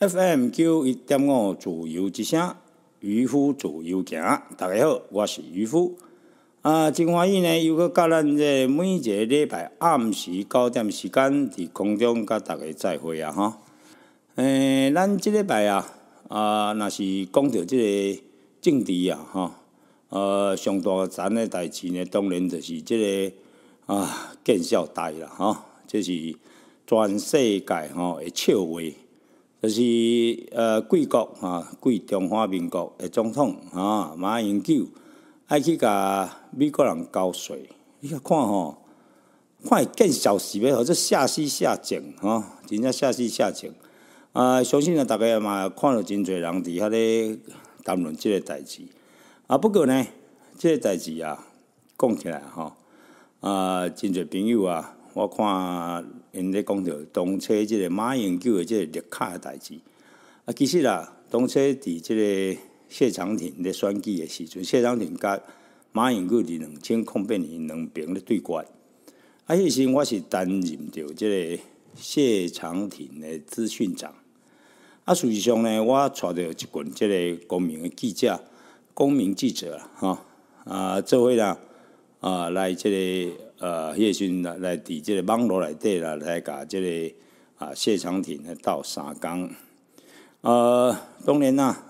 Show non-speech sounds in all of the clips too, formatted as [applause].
FM 九一点五自由之声，渔夫自由行。大家好，我是渔夫啊，真欢喜呢，又阁教咱即每一个礼拜暗时九点时间伫空中甲大家再会啊！哈，诶，咱即礼拜啊，啊，若是讲到即个政治啊，哈，呃，上大层的代志呢，当然就是即个啊，见笑大啦，哈，即是全世界吼的笑话。就是呃，贵国啊，贵中华民国的总统啊，马英九爱去甲美国人交税，你看吼，快见小时要，或者下西下井吼，真正下西下井啊，相信啊，大家嘛看了真侪人伫遐咧谈论即个代志啊，不过呢，即个代志啊，讲起来吼啊，真侪朋友啊，我看。因咧讲到东车即个马英九的即个绿卡的代志，啊，其实啦，东车伫即个谢长廷咧选举的时阵，谢长廷甲马英九是两千控变庭两平的对决。啊，迄时我是担任着即个谢长廷的资讯长，啊，事实上呢，我带着一群即个公民的记者，公民记者啊，哈，啊，做伙啦，啊，来即个。呃，叶迅来来伫即个网络内底啦，来甲即个啊谢长廷斗三工。呃，当然啦，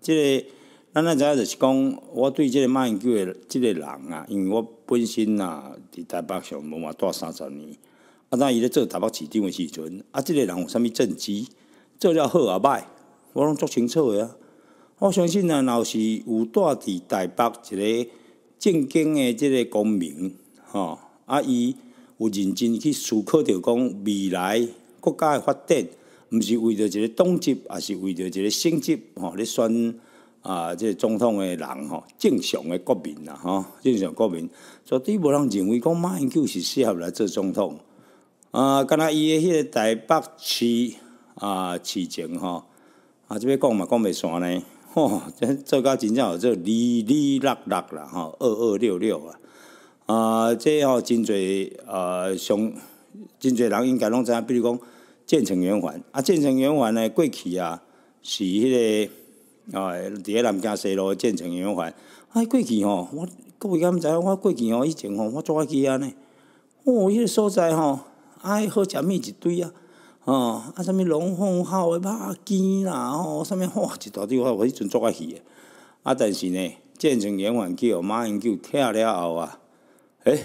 即个咱咱知就是讲，我对即个卖研究的即个人啊，因为我本身呐伫台北上无嘛大三十年，啊，当伊咧做台北市长的时阵，啊，即个人有啥物政绩，做了好啊歹，我拢足清楚的啊。我相信然若是有待伫台北一个正经的即个公民，吼。啊！伊有认真去思考着讲未来国家的发展，毋是为着一个党籍，而是为着一个性质。吼，咧选啊，即、个总统的人吼，正常的国民啦，吼正常国民。所以无人认为讲马英九是适合来做总统。啊，敢若伊的迄个台北市啊，市政吼，啊即边讲嘛，讲袂山呢，吼，做搞真正就里里六六啦，吼二二六六啊。啊，即吼真侪啊，上真侪人应该拢知影，比如讲建成圆环啊，建成圆环呢，过去啊是迄个啊，伫咧南京西路建成圆环啊，过去吼，我各位敢毋知影？我过去吼以前吼，我做啊去啊呢，哦，迄个所在吼，爱好食物一堆啊，哦，啊，什物龙凤号的肉羹啦，吼，什物哇一大堆，我迄阵做啊去的。啊，但是呢，建成圆环叫马英九拆了后啊。诶，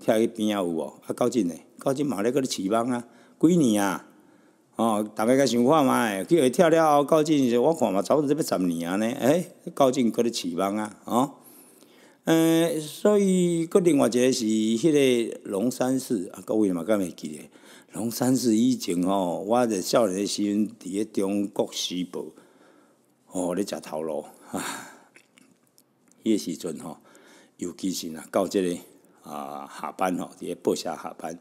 听去边啊有无？啊，高进诶，高进嘛咧搿咧饲蠓啊，几年啊？哦，大家个想看嘛，去跳了后，高进是我看嘛，差不多得要十年啊呢。诶，高进搁咧饲蠓啊，哦，嗯，所以佮另外一个是迄个龙山寺，啊，各位嘛，敢会袂记咧？龙山寺以前哦，我在少年时阵伫个《中国时报》，哦，咧食头路啊，迄个时阵吼，尤其是啊，到即个。啊，下班吼，伫咧报社下班。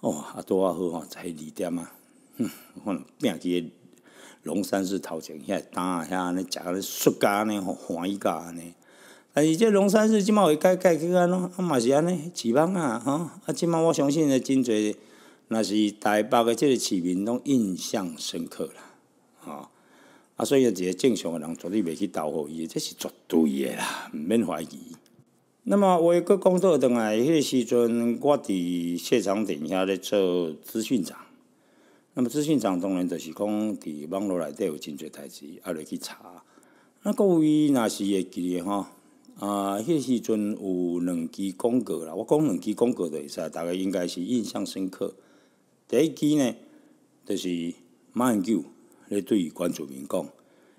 哦，啊拄啊好吼，在二点啊，可能变起龙山寺头前遐打遐，安尼食安尼出家安尼喜甲安尼。但是这龙山寺即麦会改改去安咯，啊嘛是安尼市房啊，吼，啊即满我相信咧真侪，若是台北的即个市民拢印象深刻啦，哦。啊，所以一个正常的人绝对袂去投好伊这是绝对的啦，毋免怀疑。那么我个工作当来，迄个时阵，我伫现场顶遐咧做资讯长。那么资讯长当然就是讲，伫网络内底有真侪代志，爱来去查。那各位若是会记咧吼，啊，迄个时阵有两支广告啦，我讲两支广告会使，大家应该是印象深刻。第一支呢，就是马英九咧对关注民讲，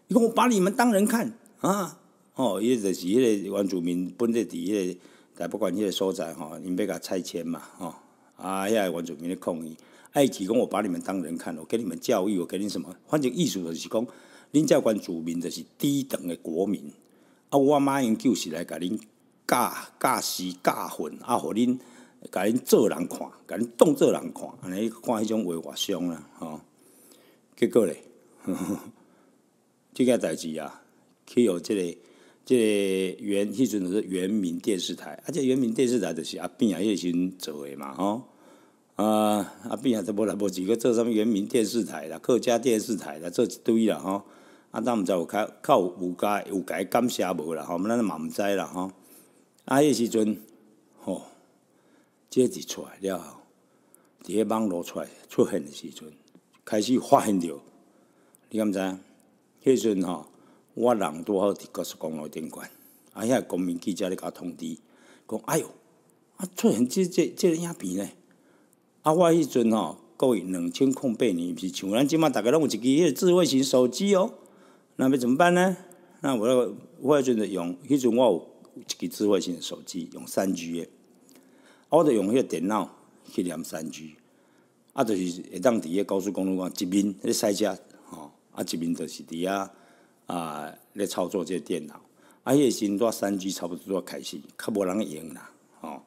伊讲我把你们当人看啊。吼，伊就是迄个原住民，本地迄个，但不管迄个所在吼，因要甲拆迁嘛，吼啊，遐个原住民咧抗议。哎，提供我把你们当人看，我给你们教育，我给你什么？反正意思就是讲，恁遮原住民的是低等的国民，啊，我妈因就是来甲恁教教时教训，啊，互恁甲恁做人看，甲恁当做人看，安尼看迄种绘画像啦，吼。结果咧，即 [laughs] 件代志啊，去互即个。即原迄阵是原民电视台，啊，且原民电视台就是阿扁啊，迄阵做诶嘛吼，啊阿扁啊，都无啦，无几个做什物原民电视台啦、客家电视台啦，做一堆啦吼，啊，当毋知有较较有甲有伊感谢无啦，吼，我咱嘛毋知啦吼，啊，迄时阵吼，即一出来了，伫迄网络出来出现诶时阵，开始发现着，你敢毋知？迄阵吼。我人拄好伫高速公路顶悬，啊！遐公民记者咧甲通知，讲：“哎哟，啊，出现即即即个影片咧，啊，我迄阵吼，各位两千空八年毋是像咱即马，逐个拢有一支迄个智慧型手机哦。那要怎么办呢？那我我迄阵就用，迄阵我有一支智慧型手机，用三 G 啊，我著用迄个电脑去连三 G。啊，著是会当伫个高速公路讲一面咧塞车，吼，啊，一面著是伫遐。啊，咧操作这电脑，啊迄叶欣都三 G 差不多都开始，较无人用啦，哦，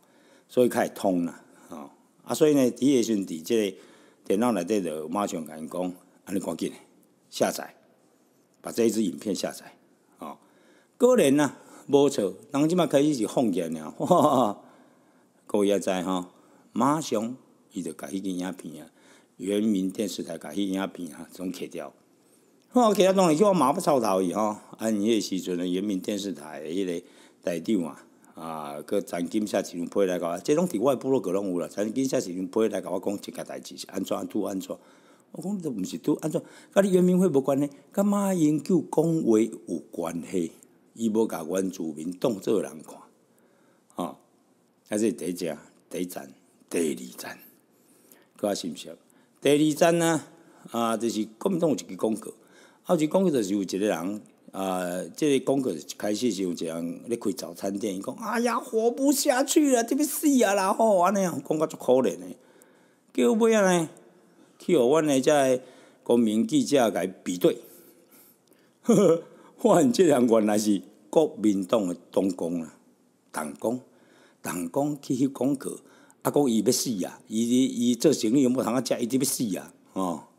所以开始通啦，哦，啊所以呢，时阵伫个电脑内底，马上甲因讲，安尼赶紧下载，把这一支影片下载，哦，个人呐，无错，人即嘛开始是疯癫了，[laughs] 哇，位压知吼，马上伊就迄个影片啊，原名电视台迄个影片啊，总切掉。我其他东西叫我麻不操头去吼。按迄个时阵诶，人民电视台个迄个台长啊，啊，个财经社新闻批来即这伫我诶部落可拢有啦。财经社新闻批来甲我讲即件代志是安怎安怎安怎。我讲都毋是安怎，甲你人民会无关系，干妈研究讲话有关系，伊无甲阮主民当作人看，吼、啊，即是第一站、第一站、第二站，个还是毋是？第二站呢，啊，就是共有一个广告。后就讲过，就是有一个人，啊，即个广告开始是有一个人咧开早餐店，伊讲，哎呀，活不下去了，即要死啊啦！吼，安尼样，讲告足可怜的。叫尾啊呢，去互阮的遮公民记者来比对。呵呵，发现即人原来是国民党诶东宫啊，党工，党工去翕广告，啊，讲伊要死啊，伊伊做生理有无通啊食，伊就要死啊，吼。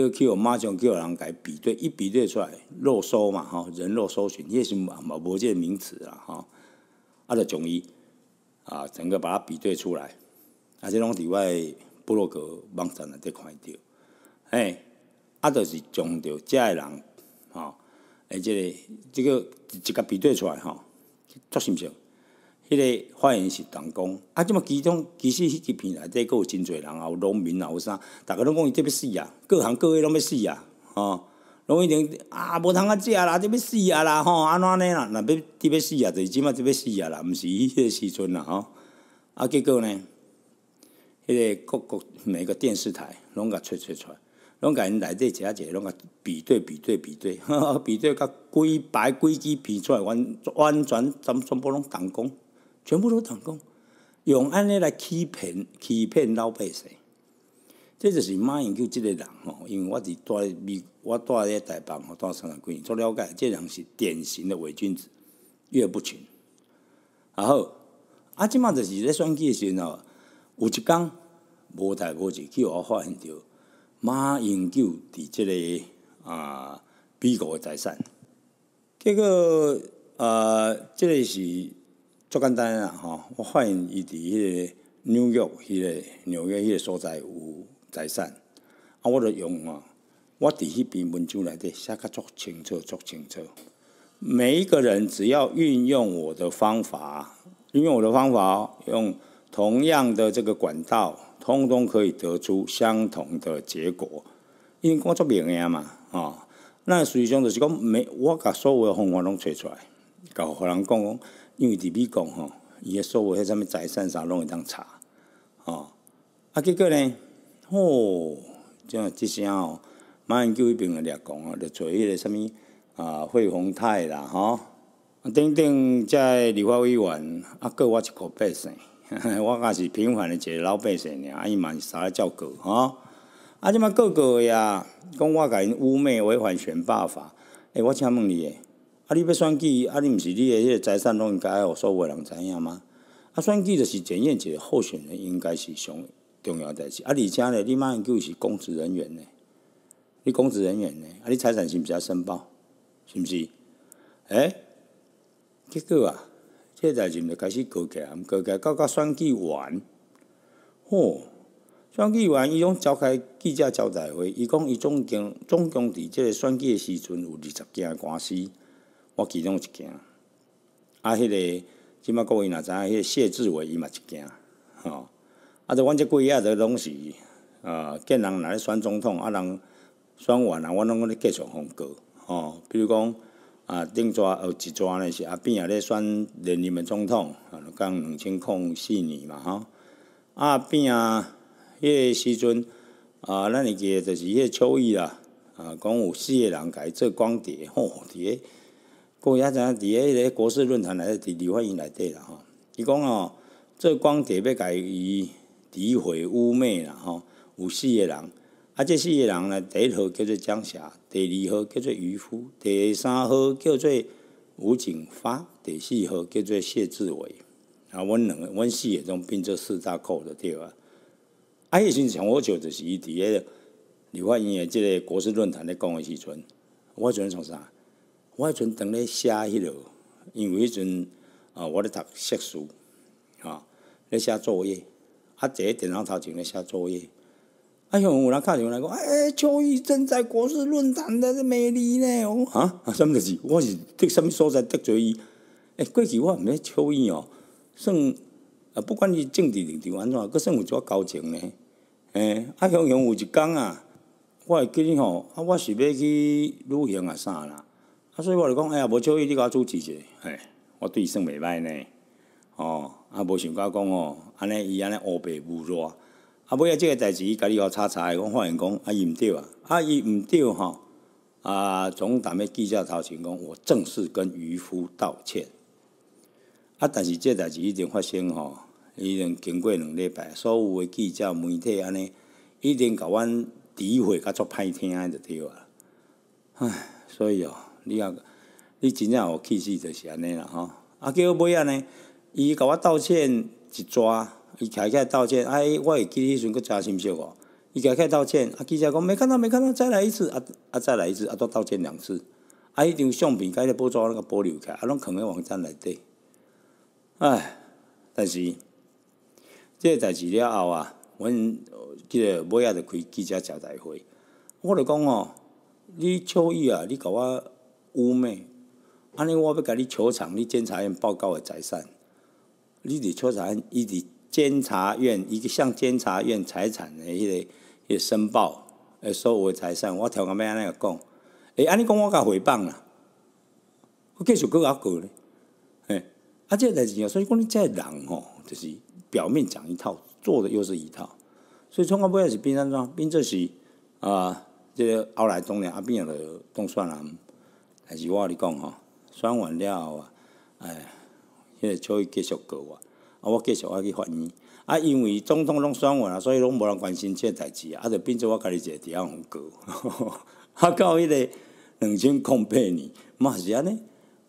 叫叫我马上叫人人家比对，一比对出来，肉搜嘛吼，人肉搜寻，也是嘛嘛即个名词啦吼，啊就将伊啊整个把它比对出来，啊，即拢伫诶布洛格网站内底看着，哎，啊就是将着遮个人吼、诶而且即个一个比对出来哈，足新鲜。迄个发言是同工啊！即么其中其实迄几片内底，阁有真侪人，有农民，有啥？大家拢讲伊特别死啊！各行各业拢要死啊！吼，拢已经啊无通啊食啦，就要死啊啦！吼，安怎呢啦？若要特别死啊，就是起码特别死啊啦，毋是迄个时阵啦！吼，啊结果呢？迄个各国每个电视台拢甲揣出来，拢甲内底几一个拢甲比对比对比对，哈比对甲规 [laughs] 排规支片出来，完完全全全部拢同工。全部都成功，用安尼来欺骗、欺骗老百姓，这就是马英九这个人吼。因为我是住美，我住在台北，住三几年，做了解，这人是典型的伪君子，岳不群。然后啊，即马就是咧选举的时候，有一工无代无志，去我发现到马英九伫这个啊美国的财产，结果啊，这个是。做简单啊！哈，我欢迎伊伫迄个纽约、迄个纽约、迄个所在有财产啊，我就用啊，我伫一笔文章来底下个做清楚、做清楚。每一个人只要运用我的方法，运用我的方法，用同样的这个管道，通通可以得出相同的结果。因我做明人嘛，啊，那实际上就是讲，每我把所有方法拢找出来，搞互人讲讲。因为伫美国吼，伊诶所有迄什物财产啥拢会当查，吼，啊结果呢，吼，像即声吼，马上叫迄边人掠讲啊，就做个啥物啊惠鸿泰啦，吼，等等，在立法委员，啊个我一个百姓，[laughs] 我也是平凡诶一个老百姓，啊伊嘛是啥照顾吼，啊即妈个个呀，讲我因污蔑违反选罢法，诶我请问你诶？啊！你要选举啊？你毋是你的迄个财产拢应该有所有人知影吗？啊！选举就是检验一个候选人应该是上重要代志。啊！而且呢？你叫伊是公职人员呢？你公职人员呢？啊！你财产是毋是要申报？是毋是？诶，结果啊，即个代志就开始起毋界，起来到到选举完，哦，选举完伊讲召开记者招待会，伊讲伊总经总经伫即个选举时阵有二十件官司。我其中一件，啊，迄个即马各位哪知影迄个谢志伟伊嘛一件吼。啊，就阮即几家的拢是啊，见人来咧选总统，啊，人选完啊，阮拢咧继续红过吼。比如讲啊，顶只有一只呢是啊，变啊咧选连任的总统，啊，讲两千零四年嘛吼啊，变啊迄个时阵啊，咱会记就是迄秋意啦啊，讲有四个人伊做光碟吼，伫诶。我也在伫下迄个国事论坛来，伫刘发英内底啦吼，伊讲吼，做光碟要改伊诋毁污蔑了吼，有四个人，啊，这四个人呢，第一号叫做江霞，第二号叫做渔夫，第三号叫做吴景发，第四号叫做谢志伟。啊，阮两个阮四个人并做四大寇的对啊，啊，时阵从我做的是迄个刘发英的即个国事论坛咧讲的时阵，我阵在从啥？我迄阵等咧写迄落，因为迄阵啊，我咧读硕士，啊，咧写作业，啊，坐电脑头前咧写作业。哎呦，有来看见来讲，哎，秋意正在国事论坛的美丽呢，哦，啊，什么代是我是得什么所在得罪伊？哎，过去我毋免秋意哦，算啊，不管是政治立场安怎，佫算有做交情呢。哎，啊，红像有一工啊，我会记你吼，啊，我是要去旅行啊，啥啦？啊，所以我就讲，哎呀，无注意你我主持者，哎，我对伊算袂歹呢。哦，啊，无想讲讲哦，安尼伊安尼乌白污浊。啊，尾仔即个代志伊甲你互查查个，讲发现讲啊伊毋对啊，啊伊毋对吼。啊，总踮个记者头前讲，我正式跟渔夫道歉。啊，但是即个代志已经发生吼，已经经过两礼拜，所有的记者媒体安尼，已经甲阮诋毁甲作歹听就对啊。哎，所以哦。你啊，你真正有气势就是安尼啦，吼！啊，叫尾啊呢，伊甲我道歉一抓，伊起来道歉，哎，我会记得迄阵阁诚心笑哦。伊起来道歉，啊，记者讲没看到，没看到，再来一次，啊啊，再来一次，啊，都道歉两次，啊，迄张相片，伊了包装那个保留起，来，啊，拢放咧网站内底。哎，但是，即个代志了后啊，阮即个尾啊就开记者招待会，我就讲哦，你丑意啊，你甲我。污蔑！安尼，我要甲你球场、你检察院报告的财产，你伫球场，伊伫检察院一去向检察院财产的迄个个申报，诶，所有的财产我听干咩安尼讲？欸，安尼讲我甲回谤啦！我继续搁阿哥咧，哎，啊，即个代志啊，所以讲你这人吼，就是表面讲一套，做的又是一套。所以从我尾也是变安怎，变这是啊，即个后来当年阿兵了，冻酸人。还是我阿讲吼，选完了后啊，哎，迄个终于继续告我，啊，我继续啊去法院。啊，因为总统拢选完啊，所以拢无人关心即个代志，啊，就变做我家己一个伫二互告，[laughs] 啊，到迄个两千空八年，嘛是安尼，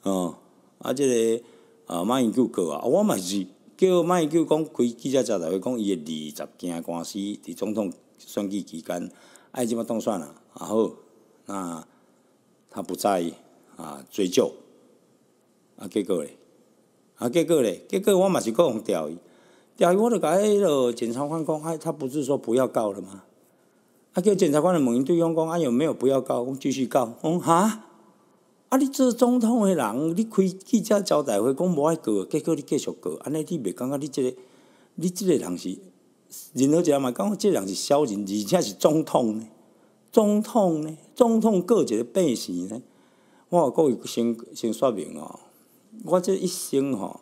哦，啊，即个啊，马英九告啊，我嘛是叫马英九讲开记者招待会，讲伊的二十件官司，伫总统选举期间，哎，即马当选啊，啊好，那他不在。意。啊！追究啊！结果咧，啊！结果咧，结果我嘛是告红钓鱼，钓鱼我就改落检察官讲：“哎，他不是说不要告了吗？”啊！叫检察官的某一对方讲，啊，有没有不要告？继续告？讲哈？啊！你做总统的人，你开记者招待会讲无爱告，结果你继续告，安尼你袂感觉你这个你即个人是？任何个嘛，感觉个人是小人，而且是总统呢？总统呢？总统告一个百姓呢？我各位先先说明哦，我这一生哈，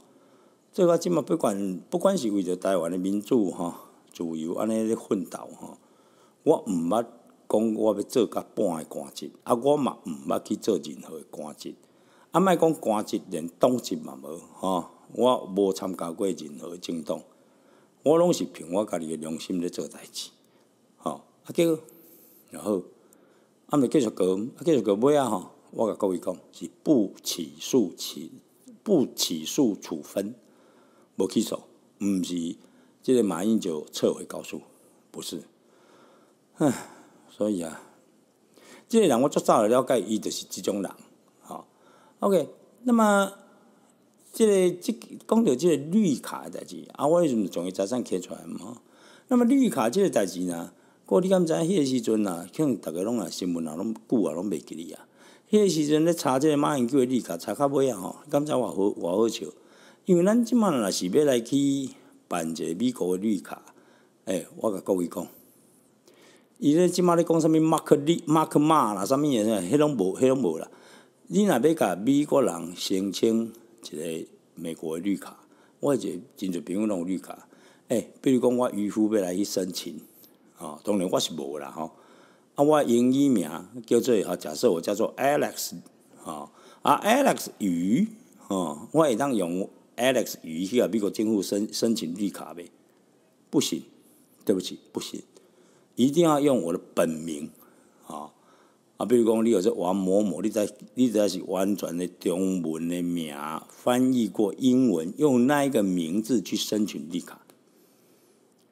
这个即嘛不管不管是为着台湾的民主哈、自由安尼咧奋斗哈，我毋捌讲我要做甲半个官职，啊，我嘛毋捌去做任何官职，啊，莫讲官职连党职嘛无哈，我无参加过任何政党，我拢是凭我家己的良心咧做代志，吼。啊，叫然后，啊，咪继续讲，继续讲尾啊吼。我甲各位讲，是不起诉、起不起诉处分，无起诉，毋是即个马英九撤回告诉，不是。唉，所以啊，即、个人我足早了解，伊就是即种人。好，OK，那么即、个即讲到个绿卡的代志啊，我为什么从伊财产揭出来嘛？那么绿卡即个代志呢？过你敢知影迄个时阵啊，可能逐个拢啊新闻啊拢久啊拢袂记哩啊。迄个时阵咧查即个马英九诶绿卡查较尾啊吼，感觉偌好，偌好笑。因为咱即马若是要来去办一个美国的绿卡，诶，我甲各位讲，伊咧即马咧讲啥物马克绿、马克马啦，啥物嘢迄拢无，迄拢无啦。你若要甲美国人申请一个美国的绿卡，我个真侪拢有绿卡。诶，比如讲我渔夫要来去申请，哦，当然我是无啦吼。啊，我英语名叫做哈，假设我叫做 Alex 啊，啊 Alex 鱼啊，我一旦用 Alex 鱼去啊美国政府申申请绿卡呗，不行，对不起，不行，一定要用我的本名啊啊，比如讲你有这王某某，你得你得是完全的中文的名，翻译过英文，用那一个名字去申请绿卡，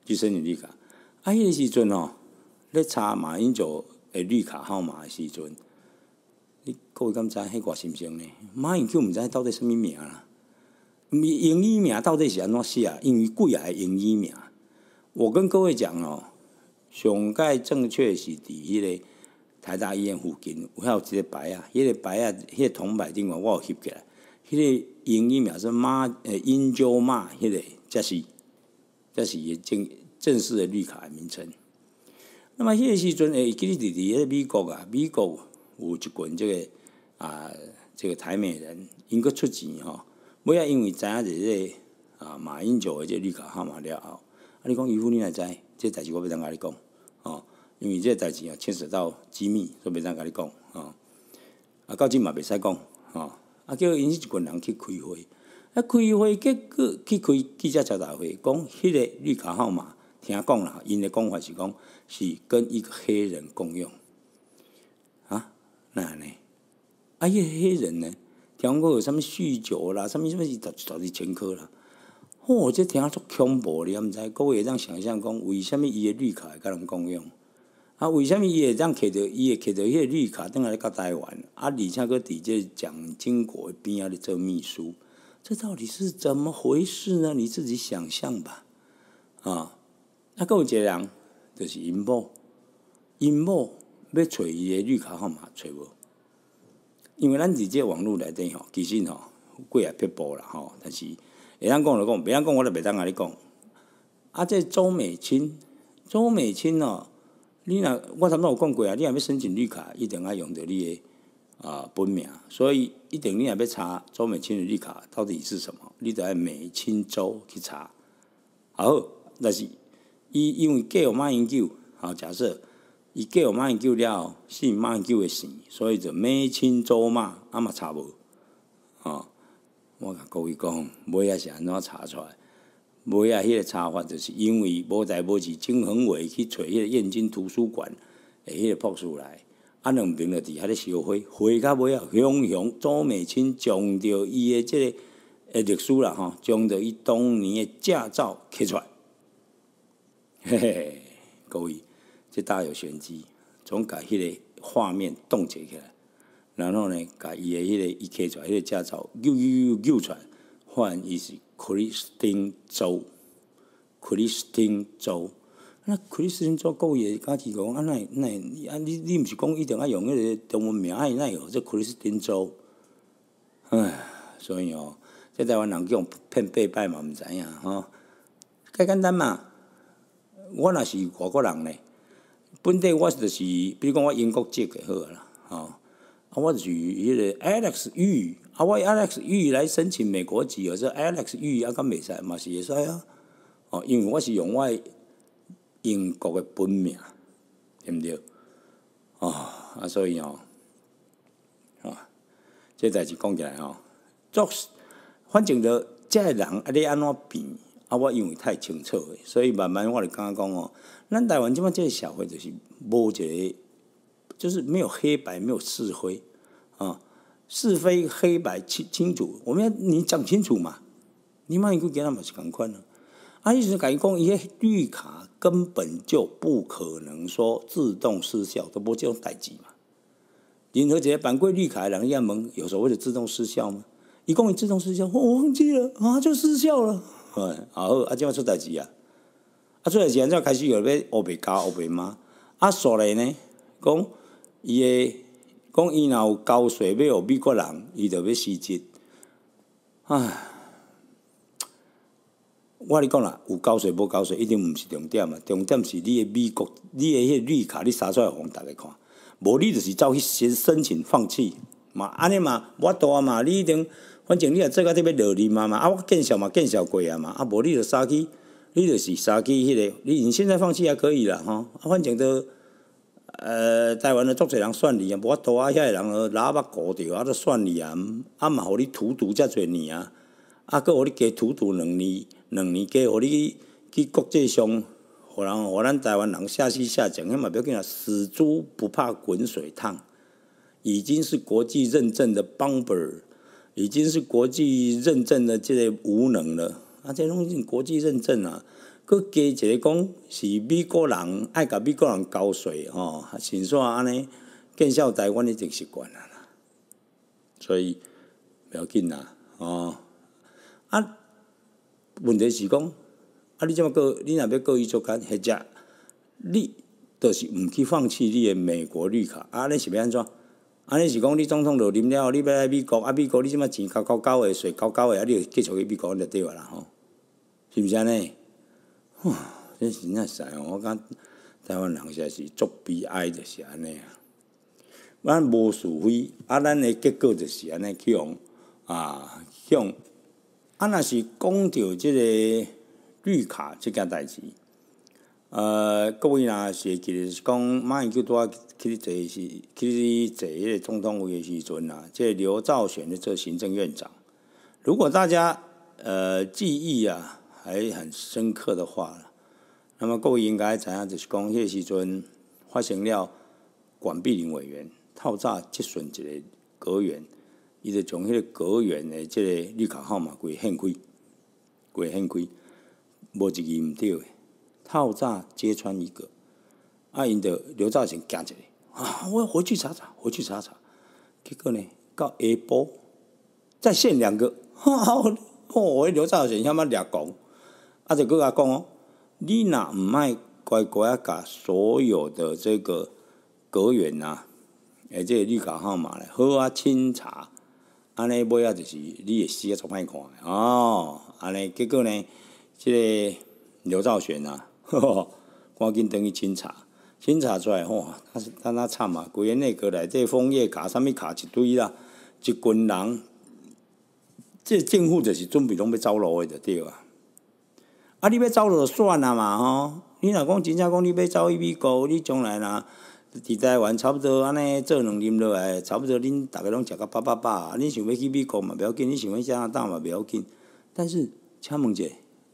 去申请绿卡，啊，迄个时阵哦。咧查马英九诶绿卡号码时阵，你各位敢知迄挂是毋是呢？马英九毋知到底什物名啦？英语名到底是安怎写啊？因为贵啊，英语名。我跟各位讲哦，上盖正确是伫迄个台大医院附近，有有一个牌啊，迄个牌啊，迄个铜牌顶面我有翕起来。迄个英语名是马诶英九马迄个，则是，则是正正式的绿卡名称。那么迄个时阵，诶，记得伫伫迄个美国啊，美国有一群即个啊，即个台美人，因该出钱吼。尾要因为知影这个啊，马英九个绿卡号码了后，啊，你讲伊夫你也知，即、个代志我不当甲你讲哦，因为即个代志啊，牵涉到机密，所以不当甲你讲哦。啊，到即嘛袂使讲吼，啊叫因即一群人去开会，啊开会结果去开记者招待会，讲迄个绿卡号码。听讲啦，因的讲法是讲是跟一个黑人共用啊？那呢？啊，迄个黑人呢？听讲有什物酗酒啦，什物什物是导导致前科啦？哦，这听足恐怖的，毋知各位当想象讲为什物伊的绿卡会甲人共用？啊，为什物伊会当摕着伊会摕着迄个绿卡等来甲台湾？啊，而且搁伫这蒋经国边仔咧做秘书，这到底是怎么回事呢？你自己想象吧，啊！啊，个有一个人就是因某，因某要找伊的绿卡号码找无，因为咱直接网络内底吼，其实吼贵也撇薄啦吼。但是会人讲就讲，袂人讲我就袂当甲你讲。啊，这周美清，周美清哦，你若我差不多有讲过啊，你若要申请绿卡，一定要用着你的啊本名，所以一定你若要查周美清的绿卡到底是什么，你得爱美清周去查，好，那是。伊因为改有卖烟酒，好假设伊改有卖烟酒了，姓卖烟酒的姓，所以就马清周嘛，啊嘛查无哦。我甲各位讲，尾仔是安怎查出来？尾啊迄个查法就是因为无代无志，郑恒伟去找迄个燕京图书馆，诶，迄个博士来，啊两爿就伫遐的烧火，火甲尾啊，熊熊。周美清将着伊的即个诶历史啦，吼将着伊当年的驾照刻出。来，嘿嘿，各位，这大有玄机，总把迄个画面冻结起来，然后呢，把伊的迄个一出来，迄个驾照又又又又出来，换伊是 Christine 周 c h r i s t i n e 周。那 Christine 州，各位也是讲啊，奈那啊你你毋是讲一定要用迄个中文名，那个，这 Christine 州，哎，所以哦，这台湾人用骗八拜嘛，毋知呀，吼，太简单嘛。我若是外国人呢，本地我是就是，比如讲我英国籍的，好啦，吼，啊，我就是迄个 Alex Yu，啊，我 Alex Yu 来申请美国籍，我说 Alex Yu，我敢袂使，嘛是会使啊，哦，因为我是用我英国的本名，对毋对？哦，啊，所以哦，哦，这代志讲起来哦，作，反正就这人，你安怎变？啊，我因为太清楚诶，所以慢慢我就刚刚讲哦，咱台湾这边这个社会就是无个，就是没有黑白，没有是非啊，是非黑白清清楚。我们要你讲清楚嘛，你嘛你去给他们去赶快呢。啊，意思讲于讲，伊个绿卡根本就不可能说自动失效，都不叫代志嘛。任何个办过绿卡两页问有所谓的自动失效吗？一共伊自动失效，我忘记了啊，就失效了。啊好，啊，怎么出代志啊！啊，出代志，安怎开始要要乌白教乌白骂，啊，所咧呢，讲伊诶，讲伊若有交税要学美国人，伊就要辞职。唉，我咧讲啦，有交税无交税一定毋是重点啊，重点是你的美国，你的迄绿卡你拿出来，互逐个看。无你就是走去申申请放弃嘛，安尼嘛，我多嘛，你定。反正你啊，做个特别落力嘛嘛，啊我见效嘛见效过啊嘛，啊无你就杀去，你就是杀去迄个，你现在放弃也可以啦吼，啊反正都，呃，台湾的足侪人算你啊，无我度啊遐个人老叭古着啊都算你啊，啊嘛，互你荼毒遮侪年啊，啊个互你加荼毒两年，两年加互你去国际上，互人，互咱台湾人下气下整，迄嘛不要紧啊，死猪不怕滚水烫，已经是国际认证的 bumper。已经是国际认证的这个无能了，啊，这东西国际认证啊，佮一个讲是美国人爱甲美国人交税吼，先说安尼，变少台湾的定习惯啦，所以不要紧啦，哦，啊，问题是讲，啊，你怎么过，你若要过去做梗，或者你都是毋去放弃你的美国绿卡啊，你是欲安怎？安尼是讲，你总统落任了你要来美国，啊，美国你即马钱高高高诶，税高高诶，啊，你著继续去美国，你就对啦吼，是毋是安尼？哇，真是那啥哦，我讲台湾人实在是足悲哀，就是安尼啊。咱无是非，啊，咱诶结果就是安尼去向，啊去向。啊，若是讲到即个绿卡即件代志，呃，各位若是会记得是讲，马上就要。其坐这是，其坐这一通通委员时阵啊，这刘兆玄呢做行政院长。如果大家呃记忆啊还很深刻的话，那么各位应该怎样就是讲谢时尊发生了管碧林委员套诈揭损一个阁员，伊就从迄个阁员的这个绿卡号码柜掀开，柜掀开，无一个唔对的，套诈揭穿一个，啊，因着刘兆玄惊一个，啊！我回去查查，回去查查，结果呢，到下波再现两个，哦，我刘兆贤他妈俩讲，啊，就跟他讲哦，你哪唔卖乖乖啊，把所有的这个格员啊，哎，这个绿卡号码咧，好啊，清查，安尼尾啊就是你也死啊，做歹看的哦，安尼结果呢，即个刘兆贤啊，[laughs] 赶紧等于清查。新查出来吼，他是他那惨啊！规个内过来，底枫叶卡、啥物卡一堆啦，一群人，这政府就是准备拢要走路的对啊。啊，你要走路就算了嘛吼！你若讲真正讲，你要走去美国，你将来若伫台湾差不多安尼做两、年落来，差不多恁逐个拢食个饱饱啊。恁想要去美国嘛不要紧，恁想要啥加拿大嘛不要紧。但是，请问者，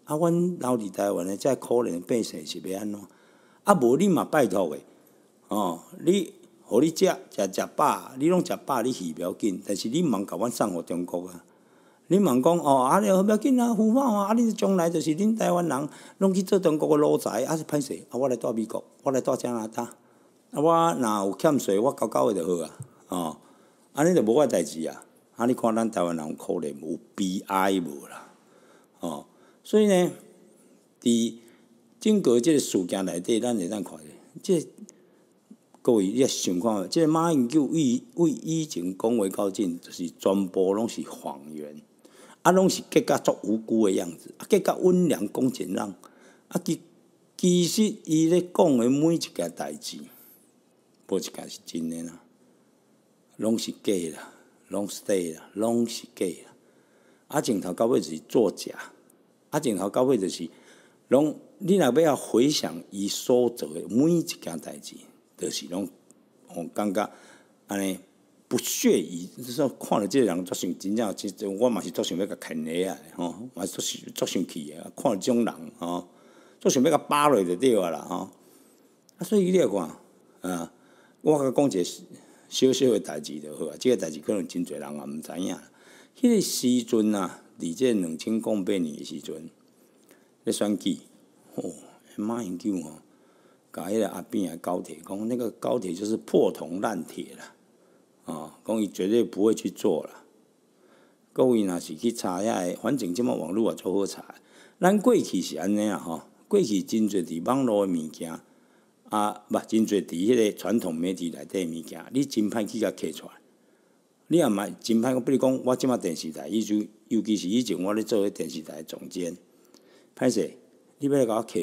啊，阮老伫台湾的遮可怜的百姓是要安怎？啊！无你嘛拜托的，哦，你互你食，食食饱，你拢食饱，你系袂要紧。但是你毋茫甲阮送互中国啊！你毋茫讲哦，啊，袂要紧啊，腐败啊！啊，你将来就是恁台湾人拢去做中国诶奴才，还是歹势啊，我来蹛美国，我来蹛加拿大，啊，我若有欠税，我交交诶就好啊！哦，安尼就无我代志啊！啊，你看咱台湾人可怜，有悲哀无啦？哦，所以呢，伫。经过即个事件内底，咱会当看个？即各位你也想看即个马英九为为以前讲话到阵，就是全部拢是谎言，啊，拢是计较足无辜的样子，啊，假假温良恭俭让，啊，其其实伊咧讲的每一件代志，无一件是真的啦，拢是假啦，拢是假啦，拢是假啦，啊，前头到尾就是作假，啊，前头到尾就是拢。你若要要回想伊所做的每一件代志，就是拢我感觉安尼不屑于，所看到即个人，作想真正，我嘛是作想要甲牵伊啊，吼，嘛作想作想去啊，看种人，吼，作想要甲扒落就对啊啦，吼。啊，所以你来看，啊，我甲讲一个小小的代志就好啊。即个代志可能真侪人也毋知影。迄个时阵啊，伫即两千公百年的时阵，咧选举。哦，妈研究哦，甲迄个阿扁诶，高铁，讲那个高铁就是破铜烂铁啦。哦，讲伊绝对不会去做了。各位若是去查一下，反正即马网络也做好查。咱过去是安尼啊，吼，过去真侪伫网络诶物件，啊，不真侪伫迄个传统媒体底诶物件，你真歹去甲刻出来。你也买真歹，比如讲我即马电视台，以前尤其是以前我咧做迄电视台总监，歹势。你欲来搞我个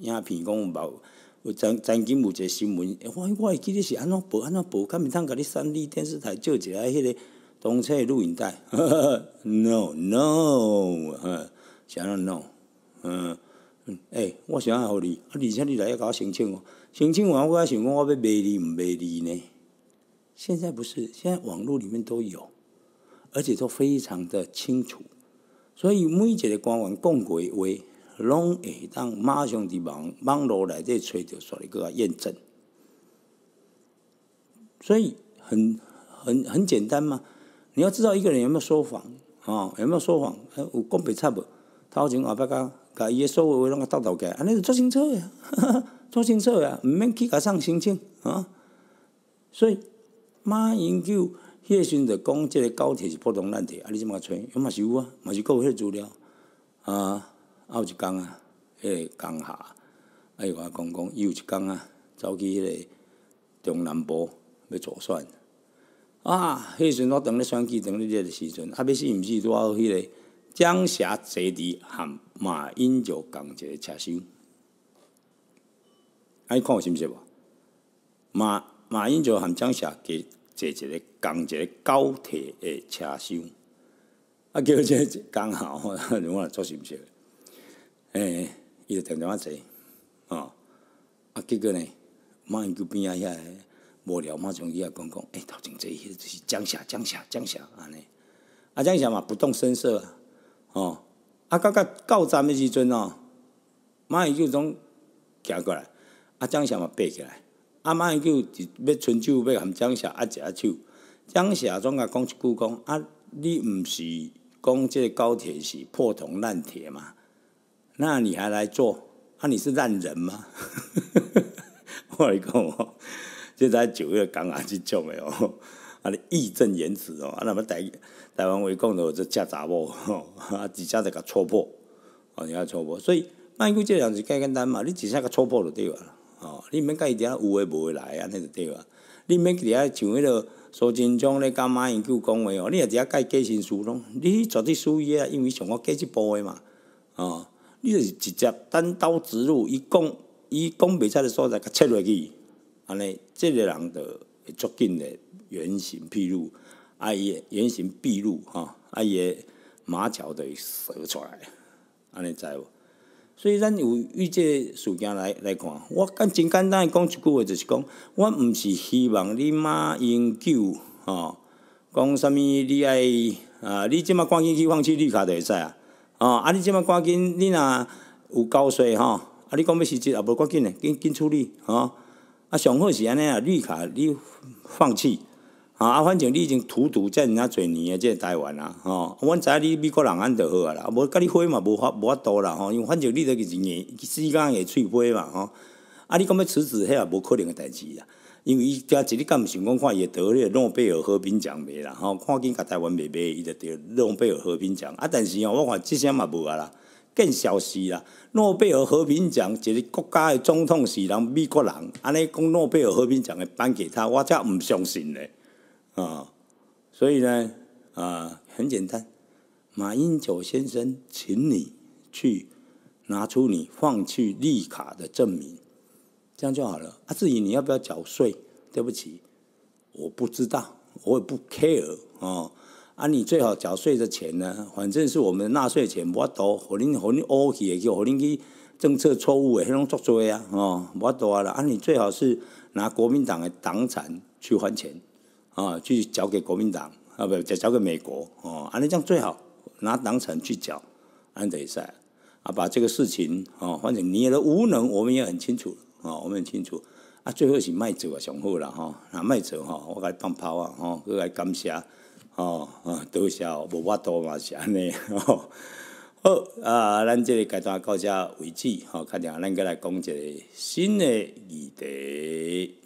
影片讲无？有前前几日新闻，我我记得是安怎报安怎报？敢毋通甲你三 D 电视台借一个迄个动车录影带。[laughs] No No，啥物事 No？嗯，哎，我想下，互你，啊，而且你来要我申请哦。申请完，我还想讲，我要卖你毋卖你呢？现在不是，现在网络里面都有，而且都非常的清楚，所以每一个官网过的话。拢会当马上伫网网络内底揣着，做佫个验证。所以很很很简单嘛。你要知道一个人有没有说谎啊？有没有说谎？有讲白差无？头前后壁甲甲伊个所有话拢甲斗斗起，安尼就做清楚呀，[laughs] 做清楚呀，毋免去甲上申请啊。所以马研究迄个时就讲，即个高铁是普通烂铁，啊，你怎揣？吹？嘛是有啊，嘛是够有迄资料啊。啊，有一工啊，迄个江夏，哎，我讲讲伊有一工啊，走去迄个中南部要坐选。啊，迄时阵我等咧选机，等咧热的时阵，啊，要死毋死拄好迄个江霞坐伫含马英九共一个车厢？啊，你看有是不是无？马马英九含江夏坐一个共一个高铁诶车厢，啊，叫 [laughs] 做江夏，我我作是不是？诶，伊就常常坐，哦，啊，结果呢，马英九边啊遐无聊，马上伊也讲讲，诶，头前遮个就是江霞，江霞，江霞安尼，啊，江霞嘛不动声色，哦，啊，到到站的时阵哦，马英九总行过来，啊，江霞嘛爬起来，啊，马英九要伸手要含江霞啊，一下手，江霞总甲讲一句讲，啊，你毋是讲遮高铁是破铜烂铁嘛？那你还来做？那你是烂人吗？[laughs] 我来讲哦，就在九月刚刚去讲的哦，啊，你义正言辞哦，啊，那么台台湾维共的就加杂啵，几家就甲戳破哦，你要戳破。所以卖股这样就介简单嘛，你只生甲戳破就对了哦。你免甲伊条有诶无诶来，安尼就对了。你免伫遐像迄落苏贞忠咧甲马英九讲话哦，你也伫遐改个性书拢，你绝对输伊啊，因为从我改一部的嘛，哦。你就是直接单刀直入，伊讲，伊讲袂使的所在，甲切落去，安尼，即个人就会捉紧的，原形毕露，伊爷原形毕露，啊伊爷马桥会蛇出来，安尼知无？所以咱有遇这事件来来看，我简真简单，讲一句话就是讲，我毋是希望你马英九，吼，讲啥物，你爱，啊，你即马赶紧去放弃绿卡就会使啊。哦，啊！你即马赶紧，你若有交税吼，啊！你讲要辞职也无赶紧嘞，紧紧处理吼。啊，上好是安尼啊，绿卡你放弃，吼、啊！反正你已经荼毒在人家侪年啊，个台湾啦，吼。阮知你美国人安著好啊啦，无甲你花嘛无法无法度啦，吼。因为反正你都个人时间会脆飞嘛，吼。啊！你讲要辞职，迄也无可能诶代志啦。因为伊今日敢毋想讲看伊得个诺贝尔和平奖未啦吼？看见甲台湾袂买伊就得诺贝尔和平奖。啊，但是哦，我看这些嘛无啊啦，更消死啦，诺贝尔和平奖一个国家的总统是人美国人，安尼讲诺贝尔和平奖会颁给他，我才毋相信咧。啊。所以呢，啊，很简单，马英九先生，请你去拿出你放弃绿卡的证明。这样就好了。啊，至于你要不要缴税，对不起，我不知道，我也不 care 哦。啊，你最好缴税的钱呢，反正是我们的纳税钱，莫多，和恁和恁怄气，去和恁去政策错误的，那种作作啊，哦，莫多了。啊，你最好是拿国民党的党产去还钱，啊，去缴给国民党，啊，不，缴缴给美国，哦，啊，你这样最好拿党产去缴，安得赛啊，把这个事情，哦，反正你的无能，我们也很清楚。哦，我蛮清楚，啊，最后是卖哲啊，上好了哈，那麦哲哈，我来放炮啊，哈，再来感谢，吼，啊，多谢，无法度嘛是谢你，哦，[laughs] 好，啊，咱即个阶段到遮为止，吼，肯定啊，咱再来讲一个新的议题。